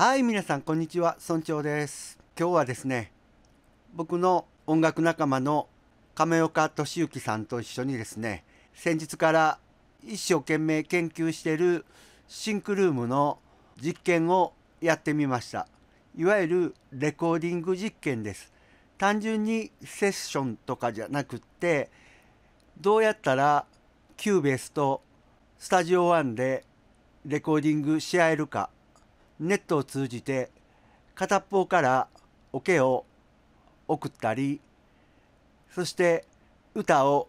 はい皆さんこんにちは村長です今日はですね僕の音楽仲間の亀岡俊之さんと一緒にですね先日から一生懸命研究しているシンクルームの実験をやってみましたいわゆるレコーディング実験です単純にセッションとかじゃなくってどうやったらキューベースとスタジオワンでレコーディングし合えるかネットを通じて片方からおけを送ったりそして歌を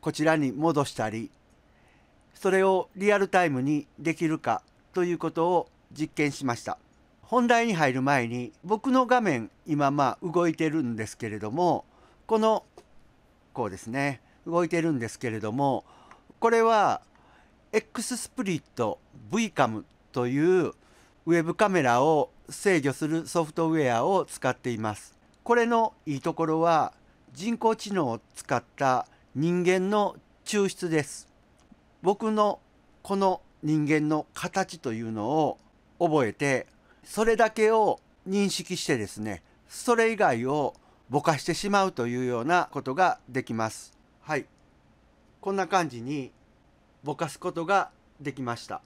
こちらに戻したりそれをリアルタイムにできるかということを実験しました本題に入る前に僕の画面今まあ動いてるんですけれどもこのこうですね動いてるんですけれどもこれは X スプリット VCAM というウェブカメラを制御するソフトウェアを使っています。これのいいところは人工知能を使った人間の抽出です。僕のこの人間の形というのを覚えてそれだけを認識してですねそれ以外をぼかしてしまうというようなことができます。はいこんな感じにぼかすことができました。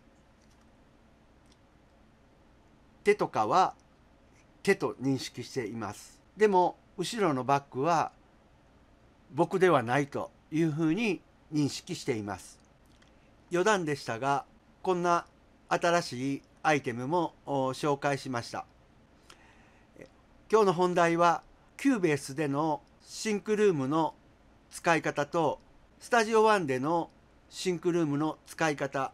手とかは手と認識していますでも後ろのバッグは僕ではないというふうに認識しています余談でしたがこんな新しいアイテムも紹介しました今日の本題はキューベースでのシンクルームの使い方とスタジオワンでのシンクルームの使い方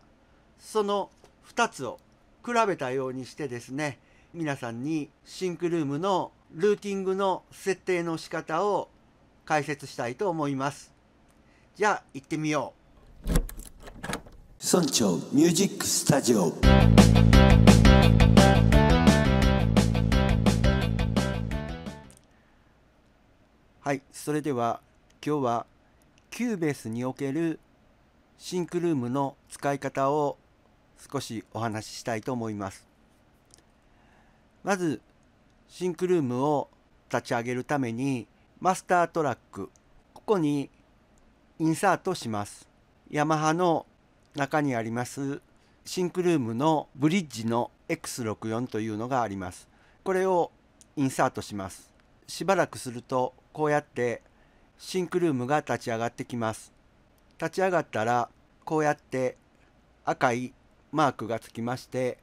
その2つを比べたようにしてですね皆さんにシンクルームのルーティングの設定の仕方を解説したいと思いますじゃあ行ってみよう村長ミュージックスタジオはいそれでは今日はキューベースにおけるシンクルームの使い方を少しお話ししたいと思いますまずシンクルームを立ち上げるためにマスタートラックここにインサートしますヤマハの中にありますシンクルームのブリッジの X64 というのがありますこれをインサートしますしばらくするとこうやってシンクルームが立ち上がってきます立ち上がったらこうやって赤いマークがつきまして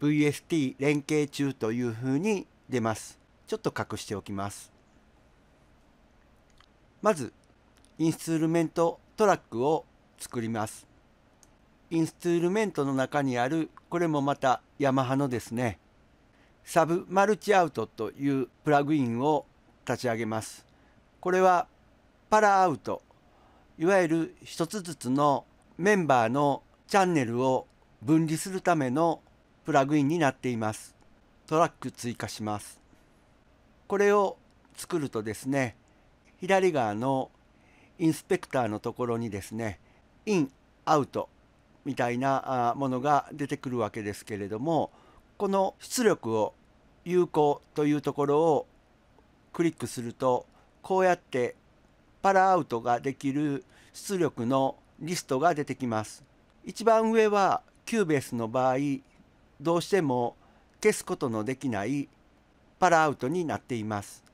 VST 連携中というふうに出ます。ちょっと隠しておきます。まずインストゥルメントトラックを作ります。インストゥルメントの中にあるこれもまたヤマハのですねサブマルチアウトというプラグインを立ち上げます。これはパラアウトいわゆる一つずつのメンバーのチャンネルを分離するためのプラグインになっています。トラック追加します。これを作るとですね、左側のインスペクターのところにですね、イン、アウトみたいなものが出てくるわけですけれども、この出力を有効というところをクリックすると、こうやってパラアウトができる出力のリストが出てきます。一番上はキューベースの場合どうしても消すことのできないパラアウトになっています。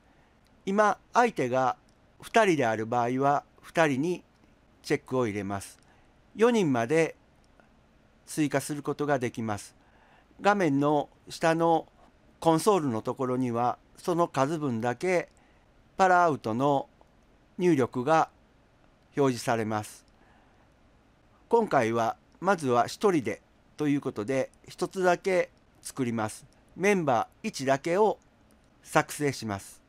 今相手が2人である場合は2人にチェックを入れます。4人まで追加することができます。画面の下のコンソールのところにはその数分だけパラアウトの入力が表示されます。今回はまずは1人でということで1つだけ作りますメンバー1だけを作成します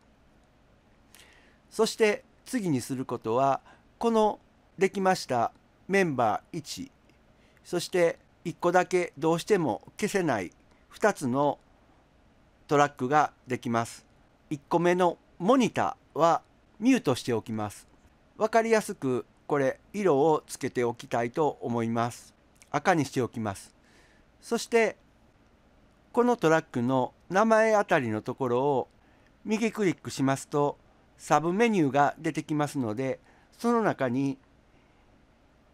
そして次にすることはこのできましたメンバー1そして1個だけどうしても消せない2つのトラックができます1個目のモニターはミュートしておきます分かりやすくこれ色をつけておきたいと思います赤にしておきますそしてこのトラックの名前あたりのところを右クリックしますとサブメニューが出てきますのでその中に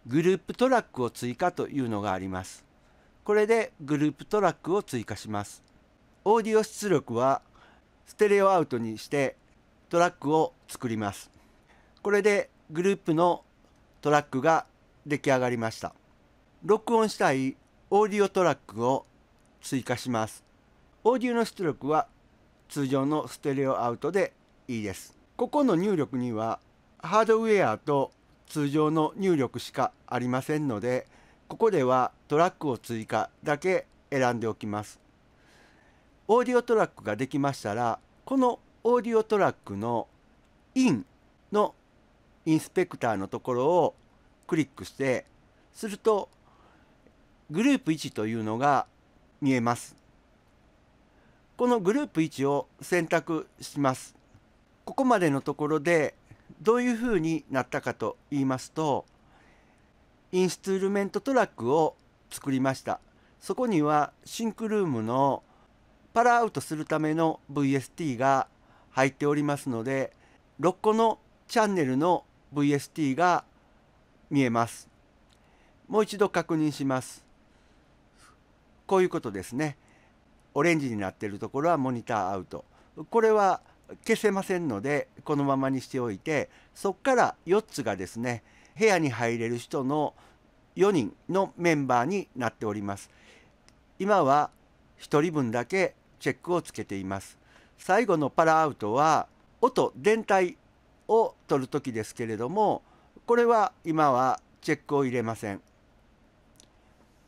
グループトラックを追加というのがありますこれでグループトラックを追加しますオーディオ出力はステレオアウトにしてトラックを作りますこれでグループのトラックが出来上がりました録音したいオーディオトラックを追加します。オーディオの出力は通常のステレオアウトでいいです。ここの入力にはハードウェアと通常の入力しかありませんのでここではトラックを追加だけ選んでおきます。オーディオトラックができましたらこのオーディオトラックの「インのインスペクターのところをクリックしてするとグループ1というのが見えます。このグループ1を選択します。ここまでのところでどういうふうになったかと言いますとインストゥルメントトラックを作りました。そこにはシンクルームのパラアウトするための VST が入っておりますので6個のチャンネルの VST が見えます。もう一度確認します。こういうことですねオレンジになっているところはモニターアウトこれは消せませんのでこのままにしておいてそこから4つがですね部屋に入れる人の4人のメンバーになっております今は1人分だけチェックをつけています最後のパラアウトは音全体を取る時ですけれどもこれは今はチェックを入れません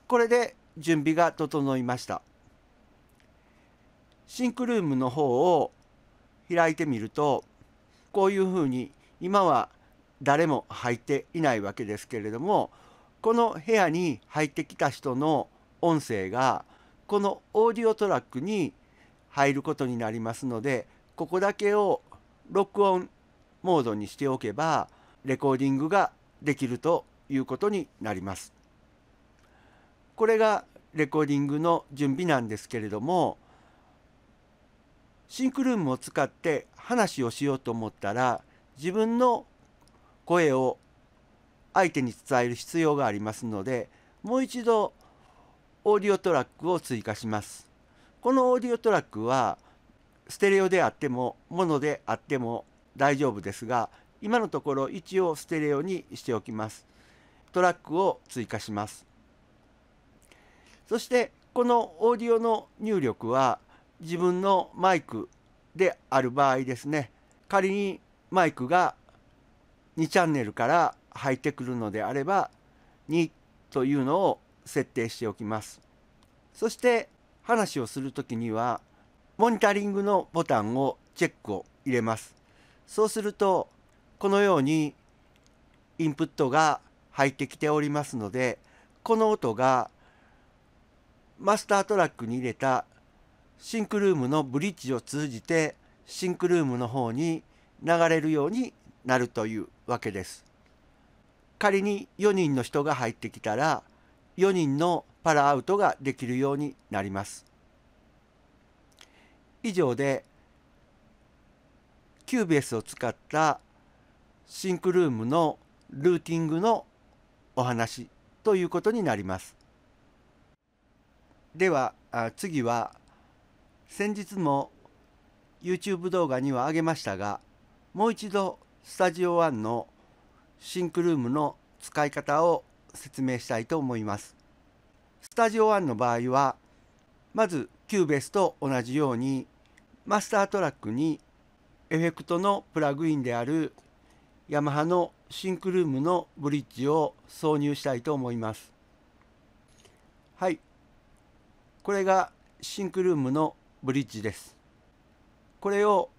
これで準備が整いましたシンクルームの方を開いてみるとこういうふうに今は誰も入っていないわけですけれどもこの部屋に入ってきた人の音声がこのオーディオトラックに入ることになりますのでここだけを録音モードにしておけばレコーディングができるということになります。これがレコーディングの準備なんですけれどもシンクルームを使って話をしようと思ったら自分の声を相手に伝える必要がありますのでもう一度オーディオトラックを追加します。このオーディオトラックはステレオであってもモノであっても大丈夫ですが今のところ一応ステレオにしておきます。トラックを追加します。そしてこのオーディオの入力は自分のマイクである場合ですね仮にマイクが2チャンネルから入ってくるのであれば2というのを設定しておきますそして話をする時にはモニタリングのボタンをチェックを入れますそうするとこのようにインプットが入ってきておりますのでこの音がマスタートラックに入れたシンクルームのブリッジを通じてシンクルームの方に流れるようになるというわけです。仮に4人の人が入ってきたら4人のパラアウトができるようになります。以上でキューベースを使ったシンクルームのルーティングのお話ということになります。では次は先日も YouTube 動画にはあげましたがもう一度スタジオワンのシンクルームの使い方を説明したいと思います。スタジオワンの場合はまずキューベスと同じようにマスタートラックにエフェクトのプラグインであるヤマハのシンクルームのブリッジを挿入したいと思います。はい、これがシンクルームのブリッジですこれを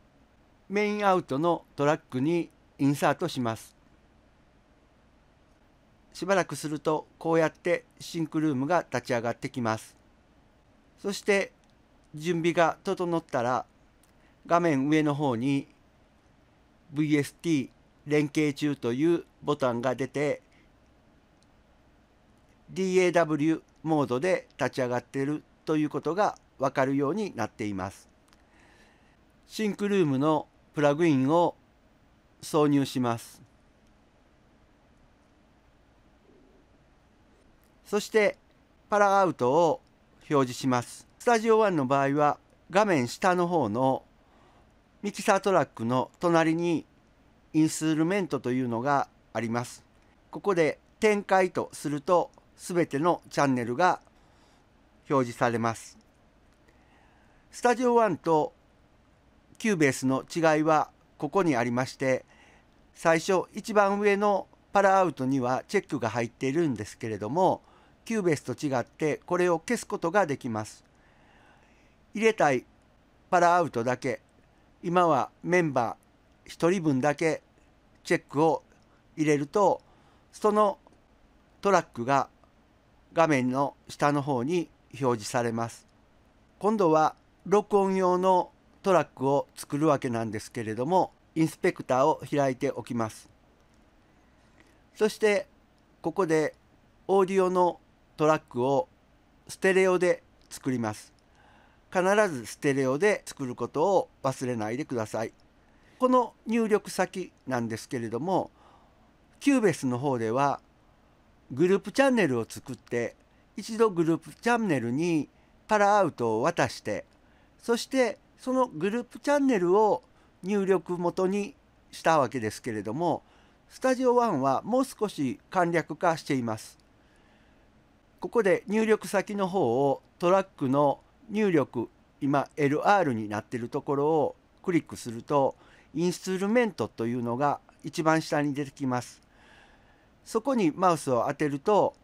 メインアウトのトラックにインサートしますしばらくするとこうやってシンクルームが立ち上がってきますそして準備が整ったら画面上の方に VST 連携中というボタンが出て DAW モードで立ち上がっているということがわかるようになっています。シンクルームのプラグインを挿入します。そしてパラアウトを表示します。スタジオ1の場合は画面下の方のミキサートラックの隣にインストゥルメントというのがあります。ここで展開とすると全てのチャンネルが表示されます。スタジオ1とキューベースの違いはここにありまして最初一番上のパラアウトにはチェックが入っているんですけれどもキューベースと違ってこれを消すことができます。入れたいパラアウトだけ今はメンバー1人分だけチェックを入れるとそのトラックが画面の下の方に表示されます今度は録音用のトラックを作るわけなんですけれどもインスペクターを開いておきますそしてここでオーディオのトラックをステレオで作ります必ずステレオで作ることを忘れないでくださいこの入力先なんですけれどもキューベスの方ではグループチャンネルを作って一度グループチャンネルにパラアウトを渡してそしてそのグループチャンネルを入力元にしたわけですけれどもスタジオ1はもう少し簡略化しています。ここで入力先の方をトラックの入力今 LR になってるところをクリックするとインストゥルメントというのが一番下に出てきます。そこにマウスを当てると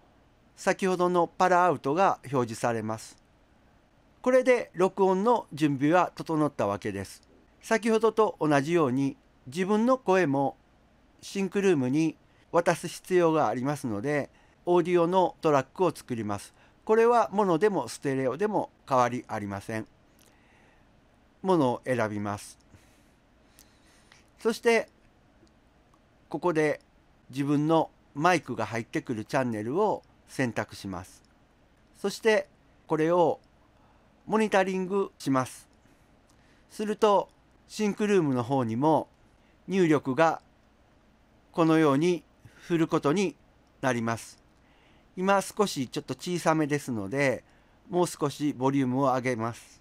先ほどのパラアウトが表示されます。これで録音の準備は整ったわけです。先ほどと同じように自分の声もシンクルームに渡す必要がありますのでオーディオのトラックを作ります。これはモノでもステレオでも変わりありません。モノを選びます。そしてここで自分のマイクが入ってくるチャンネルを選択しますそしてこれをモニタリングしますするとシンクルームの方にも入力がこのように振ることになります今少しちょっと小さめですのでもう少しボリュームを上げます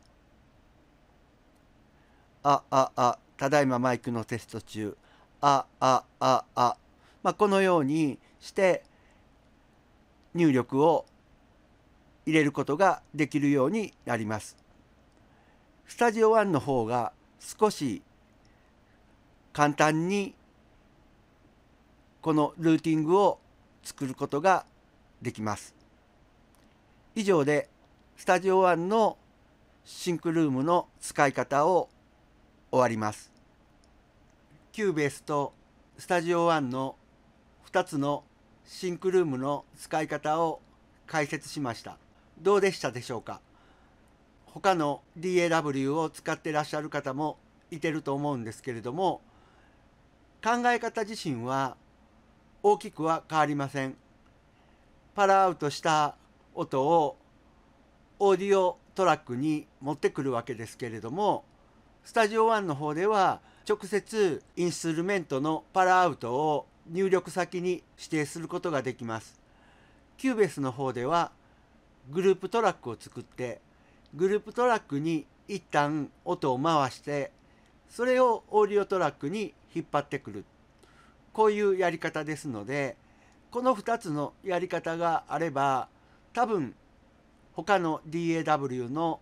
あああただいまマイクのテスト中ああああ、まあ、このようにして入力を入れることができるようになります。スタジオ1の方が少し簡単にこのルーティングを作ることができます。以上でスタジオ1のシンクルームの使い方を終わります。キューベースとスタジオ1の2つのシンクルームの使い方を解説しましたどうでしたでしょうか他の DAW を使ってらっしゃる方もいてると思うんですけれども考え方自身は大きくは変わりませんパラアウトした音をオーディオトラックに持ってくるわけですけれどもスタジオ1の方では直接インストゥルメントのパラアウトを入力先に指定することができます。キューベ s スの方ではグループトラックを作ってグループトラックに一旦音を回してそれをオーディオトラックに引っ張ってくるこういうやり方ですのでこの2つのやり方があれば多分他の DAW の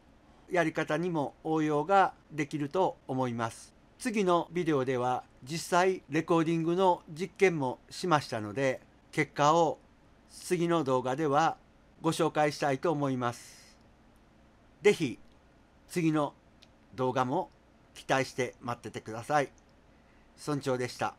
やり方にも応用ができると思います。次のビデオでは実際レコーディングの実験もしましたので結果を次の動画ではご紹介したいと思います。是非次の動画も期待して待っててください。村長でした。